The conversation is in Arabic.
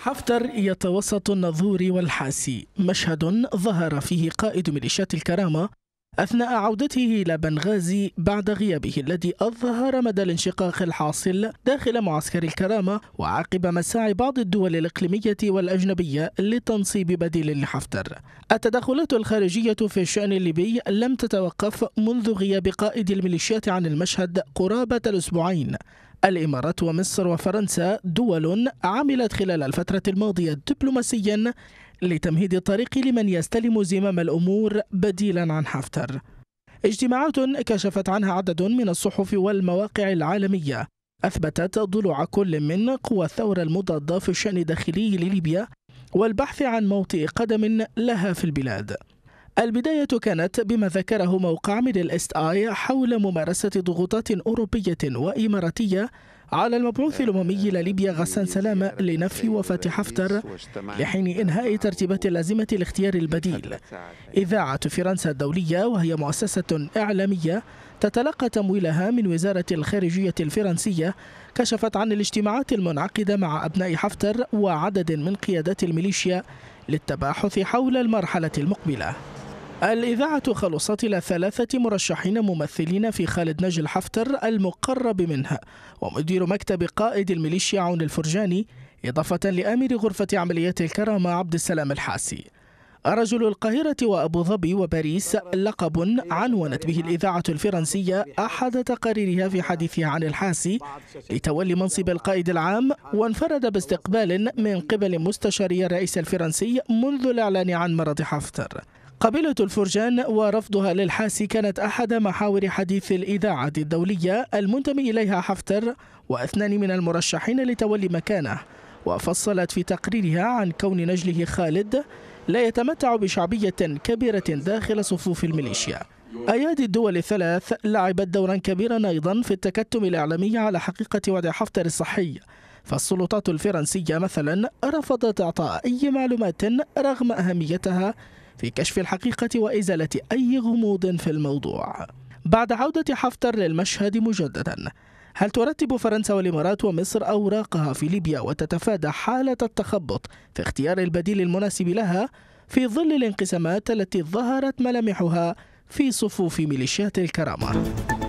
حفتر يتوسط النظور والحاسي مشهد ظهر فيه قائد ميليشيات الكرامة أثناء عودته إلى بنغازي بعد غيابه الذي أظهر مدى الانشقاق الحاصل داخل معسكر الكرامة وعقب مساعي بعض الدول الإقليمية والأجنبية لتنصيب بديل لحفتر التدخلات الخارجية في الشأن الليبي لم تتوقف منذ غياب قائد الميليشيات عن المشهد قرابة الأسبوعين الإمارات ومصر وفرنسا دول عملت خلال الفترة الماضية دبلوماسيا لتمهيد الطريق لمن يستلم زمام الأمور بديلا عن حفتر اجتماعات كشفت عنها عدد من الصحف والمواقع العالمية أثبتت ضلوع كل من قوى الثورة المضادة في الشأن الداخلي لليبيا والبحث عن موطئ قدم لها في البلاد البداية كانت بما ذكره موقع ميدل إست آي حول ممارسة ضغوطات أوروبية وإماراتية على المبعوث الأممي لليبيا غسان سلامة لنفي وفاة حفتر لحين إنهاء ترتيبات لازمة الاختيار البديل إذاعة فرنسا الدولية وهي مؤسسة إعلامية تتلقى تمويلها من وزارة الخارجية الفرنسية كشفت عن الاجتماعات المنعقدة مع أبناء حفتر وعدد من قيادات الميليشيا للتباحث حول المرحلة المقبلة الإذاعة خلصت إلى ثلاثة مرشحين ممثلين في خالد نجل حفتر المقرب منها ومدير مكتب قائد الميليشيا عون الفرجاني إضافة لأمير غرفة عمليات الكرامة عبد السلام الحاسي رجل القاهرة وأبو ظبي وباريس لقب عنونت به الإذاعة الفرنسية أحد تقاريرها في حديثها عن الحاسي لتولي منصب القائد العام وانفرد باستقبال من قبل مستشاري الرئيس الفرنسي منذ الإعلان عن مرض حفتر قبيلة الفرجان ورفضها للحاس كانت أحد محاور حديث الإذاعة الدولية المنتمي إليها حفتر واثنان من المرشحين لتولي مكانه وفصلت في تقريرها عن كون نجله خالد لا يتمتع بشعبية كبيرة داخل صفوف الميليشيا أيادي الدول الثلاث لعبت دورا كبيرا أيضا في التكتم الإعلامي على حقيقة وضع حفتر الصحي فالسلطات الفرنسية مثلا رفضت إعطاء أي معلومات رغم أهميتها في كشف الحقيقة وإزالة أي غموض في الموضوع بعد عودة حفتر للمشهد مجددا هل ترتب فرنسا والإمارات ومصر أوراقها في ليبيا وتتفادى حالة التخبط في اختيار البديل المناسب لها في ظل الانقسامات التي ظهرت ملامحها في صفوف ميليشيات الكرامة؟